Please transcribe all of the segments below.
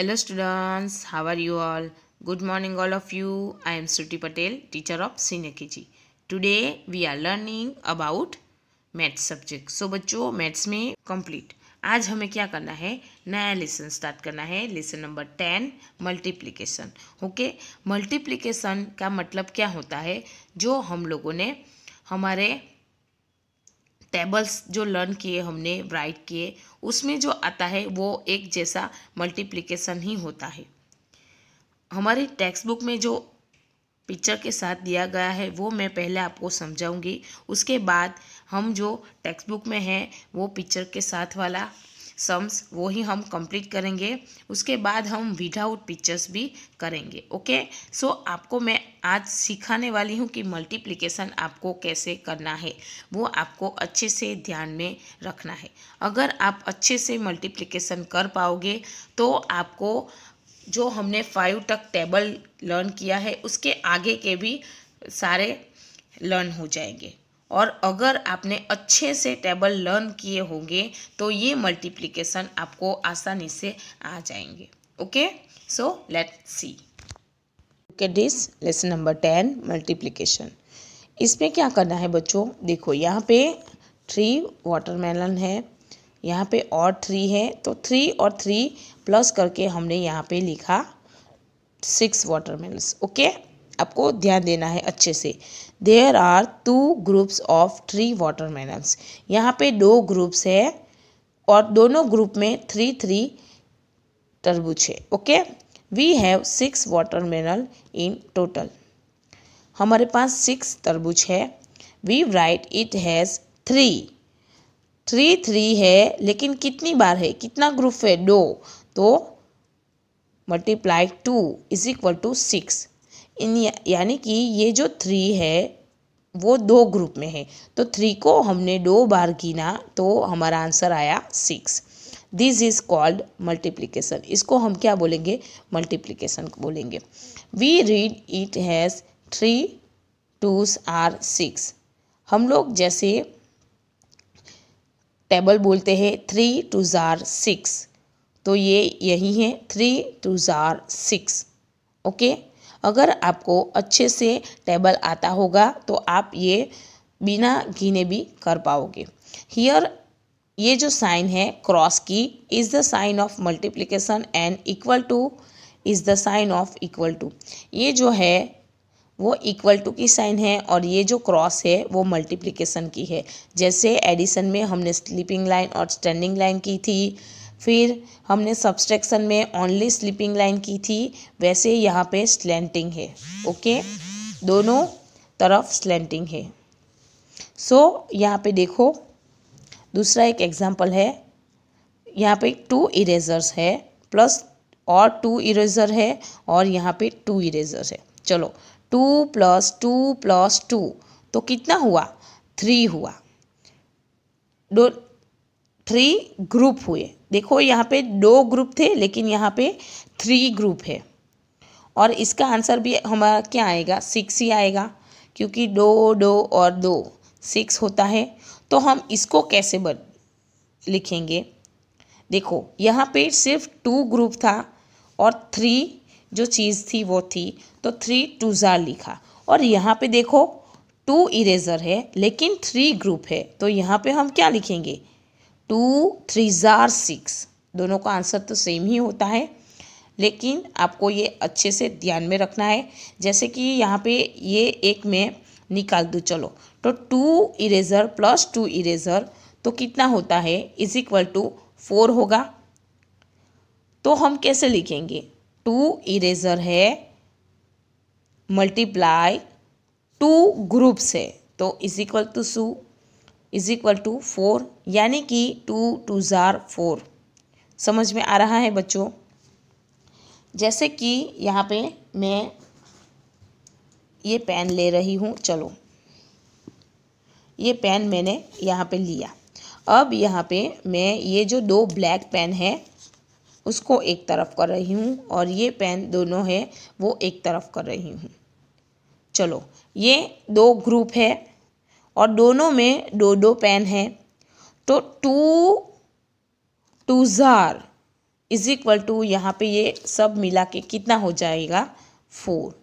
hello students how are you all good morning all of you i am shruti patel teacher of senior kg today we are learning about maths subject so बच्चों maths में complete आज हमें क्या करना है नया lesson start करना है lesson number ten multiplication okay multiplication का मतलब क्या होता है जो हम लोगों ने हमारे टेबल्स जो लर्न किए हमने राइट किए उसमें जो आता है वो एक जैसा मल्टीप्लिकेशन ही होता है हमारे टेक्स्ट बुक में जो पिक्चर के साथ दिया गया है वो मैं पहले आपको समझाऊंगी उसके बाद हम जो टेक्स्ट बुक में हैं वो पिक्चर के साथ वाला सम्स वो ही हम कंप्लीट करेंगे उसके बाद हम विदाउट पिक्चर्स भी करेंगे ओके सो आपको मैं आज सिखाने वाली हूँ कि मल्टीप्लिकेशन आपको कैसे करना है वो आपको अच्छे से ध्यान में रखना है अगर आप अच्छे से मल्टीप्लिकेशन कर पाओगे तो आपको जो हमने फाइव तक टेबल लर्न किया है उसके आगे के भी सारे लर्न हो जाएंगे और अगर आपने अच्छे से टेबल लर्न किए होंगे तो ये मल्टीप्लिकेशन आपको आसानी से आ जाएंगे okay so let see okay this lesson number ten multiplication इसमें क्या करना है बच्चों देखो यहाँ पे थ्री वाटरमेलन है यहाँ पे और थ्री है तो थ्री और थ्री प्लस करके हमने यहाँ पे लिखा सिक्स वाटरमेलन्स ओके आपको ध्यान देना है अच्छे से there are two groups of three watermelons यहाँ पे दो ग्रुप्स है और दोनों ग्रुप में थ्री थ्री तरबूज है okay we have six watermelon in total हमारे पास सिक्स तरबूज है we write it has three three three है लेकिन कितनी बार है कितना ग्रुप है दो तो multiply two is equal to six इन यानी कि ये जो थ्री है वो दो ग्रुप में है तो थ्री को हमने दो बार गिना तो हमारा आंसर आया six this is called multiplication इसको हम क्या बोलेंगे मल्टीप्लीकेशन बोलेंगे we read it has three twos are six हम लोग जैसे टेबल बोलते हैं थ्री टू ज़ार सिक्स तो ये यही है three two are six okay अगर आपको अच्छे से टेबल आता होगा तो आप ये बिना घीने भी कर पाओगे हियर ये जो साइन है क्रॉस की is the sign of multiplication and equal to is the sign of equal to ये जो है वो इक्वल टू की साइन है और ये जो क्रॉस है वो मल्टीप्लिकेशन की है जैसे एडिसन में हमने स्लीपिंग लाइन और स्टैंडिंग लाइन की थी फिर हमने सब्सट्रैक्शन में ओनली स्लिपिंग लाइन की थी वैसे यहाँ पे स्लेंटिंग है ओके दोनों तरफ स्लेंटिंग है सो so, यहाँ पे देखो दूसरा एक एग्जाम्पल है यहाँ पे टू इरेजर्स है प्लस और टू इरेजर है और यहाँ पे टू इरेजर है चलो two plus two plus two तो कितना हुआ थ्री हुआ दो थ्री ग्रुप हुए देखो यहाँ पे दो ग्रुप थे लेकिन यहाँ पे थ्री ग्रुप है और इसका आंसर भी हमारा क्या आएगा सिक्स ही आएगा क्योंकि दो दो और दो सिक्स होता है तो हम इसको कैसे बन लिखेंगे देखो यहाँ पे सिर्फ टू ग्रुप था और थ्री जो चीज़ थी वो थी तो थ्री टू ज़ार लिखा और यहाँ पे देखो टू इरेज़र है लेकिन थ्री ग्रुप है तो यहाँ पे हम क्या लिखेंगे टू थ्री ज़ार सिक्स दोनों का आंसर तो सेम ही होता है लेकिन आपको ये अच्छे से ध्यान में रखना है जैसे कि यहाँ पे ये एक मैं निकाल दूँ चलो तो two eraser plus two eraser तो कितना होता है इज इक्वल टू फोर होगा तो हम कैसे लिखेंगे टू इरेज़र है मल्टीप्लाई टू ग्रुप्स है तो is equal to so is equal to four यानी कि टू टू ज़ार फोर समझ में आ रहा है बच्चों जैसे कि यहाँ पे मैं ये पेन ले रही हूँ चलो ये पेन मैंने यहाँ पे लिया अब यहाँ पे मैं ये जो दो ब्लैक पेन है उसको एक तरफ कर रही हूँ और ये पेन दोनों है वो एक तरफ कर रही हूँ चलो ये दो ग्रुप है और दोनों में दो दो पेन है तो two two are is equal to यहाँ पे ये सब मिला के कितना हो जाएगा फोर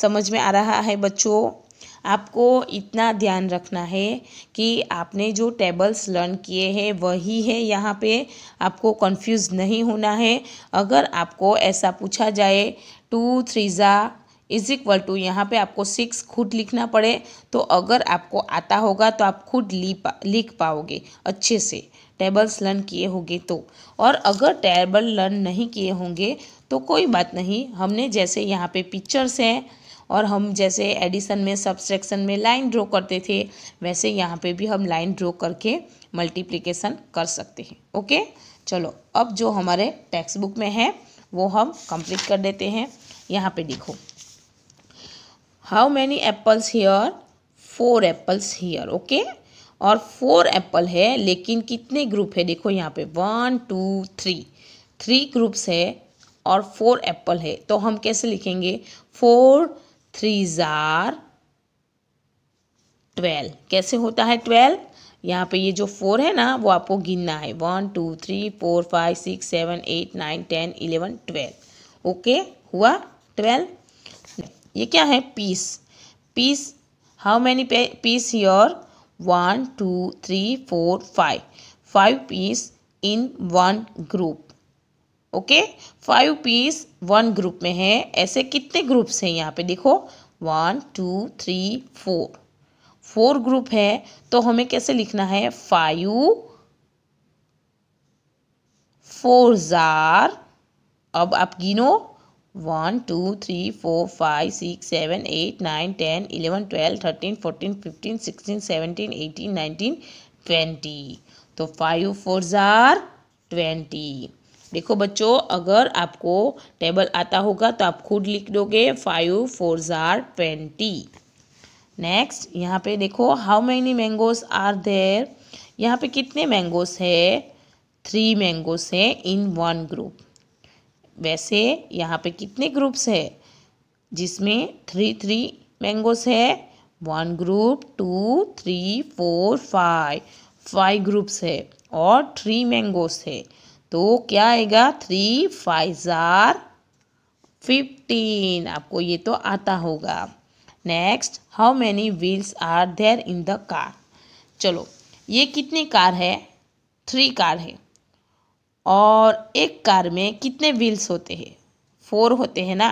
समझ में आ रहा है बच्चों आपको इतना ध्यान रखना है कि आपने जो टेबल्स लर्न किए हैं वही है यहाँ पे आपको कंफ्यूज नहीं होना है अगर आपको ऐसा पूछा जाए टू थ्री ज़ा इज इक्वल टू यहाँ पे आपको सिक्स खुद लिखना पड़े तो अगर आपको आता होगा तो आप खुद ली पा, लिख पाओगे अच्छे से टेबल्स लर्न किए होंगे तो और अगर टेबल लर्न नहीं किए होंगे तो कोई बात नहीं हमने जैसे यहाँ पे पिक्चर्स हैं और हम जैसे एडिशन में सब्सट्रैक्शन में लाइन ड्रॉ करते थे वैसे यहाँ पे भी हम लाइन ड्रॉ करके मल्टीप्लिकेशन कर सकते हैं ओके चलो अब जो हमारे टेक्स्ट बुक में है वो हम कंप्लीट कर देते हैं यहाँ पे देखो how many apples here four apples here okay और फोर एप्पल है लेकिन कितने ग्रुप है देखो यहाँ पे one two three three groups है और फोर एप्पल है तो हम कैसे लिखेंगे फोर थ्री ज़ार ट्वेल्व कैसे होता है ट्वेल्व यहाँ पे ये जो फोर है ना वो आपको गिनना है one two three four five six seven eight nine ten eleven twelve okay हुआ ट्वेल्व ये क्या है piece piece how many piece your one two three four five five piece in one group okay five piece one group में है ऐसे कितने groups हैं यहाँ पे देखो one two three four four group है तो हमें कैसे लिखना है फाइव फोर जार अब आप गिनो one two three four five six seven eight nine ten eleven twelve thirteen fourteen fifteen sixteen seventeen eighteen nineteen twenty तो फाइव फोर ज़ार ट्वेंटी देखो बच्चों अगर आपको टेबल आता होगा तो आप खुद लिख दोगे फाइव फोर ज़ार ट्वेंटी नेक्स्ट यहाँ पे देखो how many mangoes are there यहाँ पे कितने मैंगोज है थ्री मैंगोज है इन वन ग्रुप वैसे यहाँ पे कितने ग्रुप्स है जिसमें थ्री थ्री मैंगोस है one group two three four five five groups है और थ्री मैंगोस है तो क्या आएगा थ्री फाइव ज़ार फिफ्टीन आपको ये तो आता होगा next how many wheels are there in the car चलो ये कितनी कार है थ्री कार है और एक कार में कितने व्हील्स होते हैं फोर होते हैं ना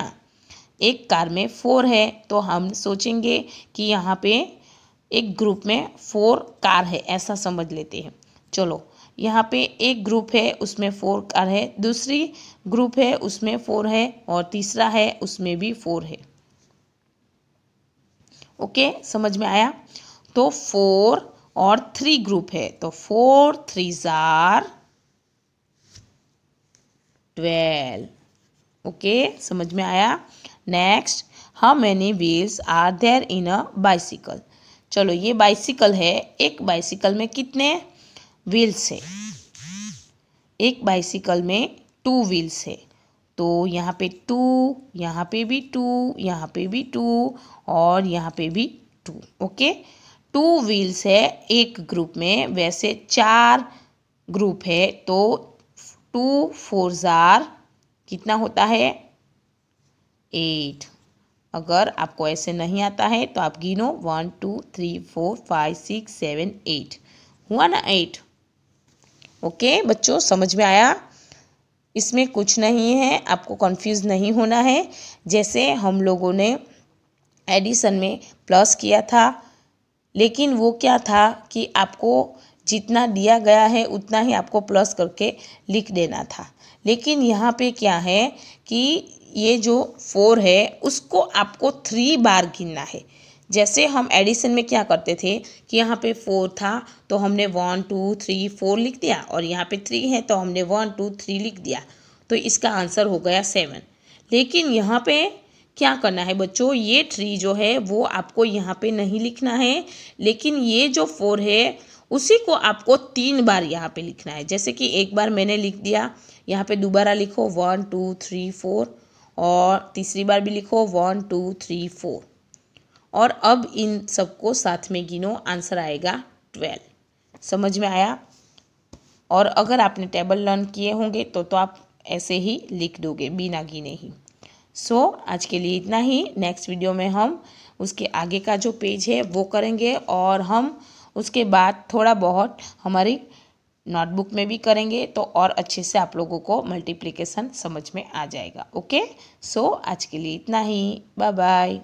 एक कार में फोर है तो हम सोचेंगे कि यहाँ पे एक ग्रुप में फोर कार है ऐसा समझ लेते हैं चलो यहाँ पे एक ग्रुप है उसमें फोर कार है दूसरी ग्रुप है उसमें फोर है और तीसरा है उसमें भी फोर है ओके समझ में आया तो फोर और थ्री ग्रुप है तो फोर थ्री ज़ार ट्वेल्व ओके समझ में आया next how many wheels are there in a bicycle चलो ये बाइसिकल है एक बाइसिकल में कितने व्हील्स है एक बाइसिकल में टू व्हील्स है तो यहाँ पे टू यहाँ पे भी टू यहाँ पे भी टू और यहाँ पे भी टू ओके टू व्हील्स है एक ग्रुप में वैसे चार ग्रुप है तो टू फोर ज़ार कितना होता है एट अगर आपको ऐसे नहीं आता है तो आप गिनो one two three four five six seven eight हुआ ना एट ओके बच्चों समझ में आया इसमें कुछ नहीं है आपको कंफ्यूज नहीं होना है जैसे हम लोगों ने एडिशन में प्लस किया था लेकिन वो क्या था कि आपको जितना दिया गया है उतना ही आपको प्लस करके लिख देना था लेकिन यहाँ पे क्या है कि ये जो फोर है उसको आपको थ्री बार गिनना है जैसे हम एडिशन में क्या करते थे कि यहाँ पे फोर था तो हमने वन टू थ्री फोर लिख दिया और यहाँ पे थ्री है तो हमने वन टू थ्री लिख दिया तो इसका आंसर हो गया सेवन लेकिन यहाँ पे क्या करना है बच्चों ये थ्री जो है वो आपको यहाँ पे नहीं लिखना है लेकिन ये जो फोर है उसी को आपको तीन बार यहाँ पे लिखना है जैसे कि एक बार मैंने लिख दिया यहाँ पे दोबारा लिखो वन टू थ्री फोर और तीसरी बार भी लिखो वन टू थ्री फोर और अब इन सबको साथ में गिनो आंसर आएगा ट्वेल्व समझ में आया और अगर आपने टेबल लर्न किए होंगे तो तो आप ऐसे ही लिख दोगे बिना गिने ही सो so, आज के लिए इतना ही नेक्स्ट वीडियो में हम उसके आगे का जो पेज है वो करेंगे और हम उसके बाद थोड़ा बहुत हमारी नोटबुक में भी करेंगे तो और अच्छे से आप लोगों को मल्टीप्लिकेशन समझ में आ जाएगा ओके सो so, आज के लिए इतना ही बाय बाय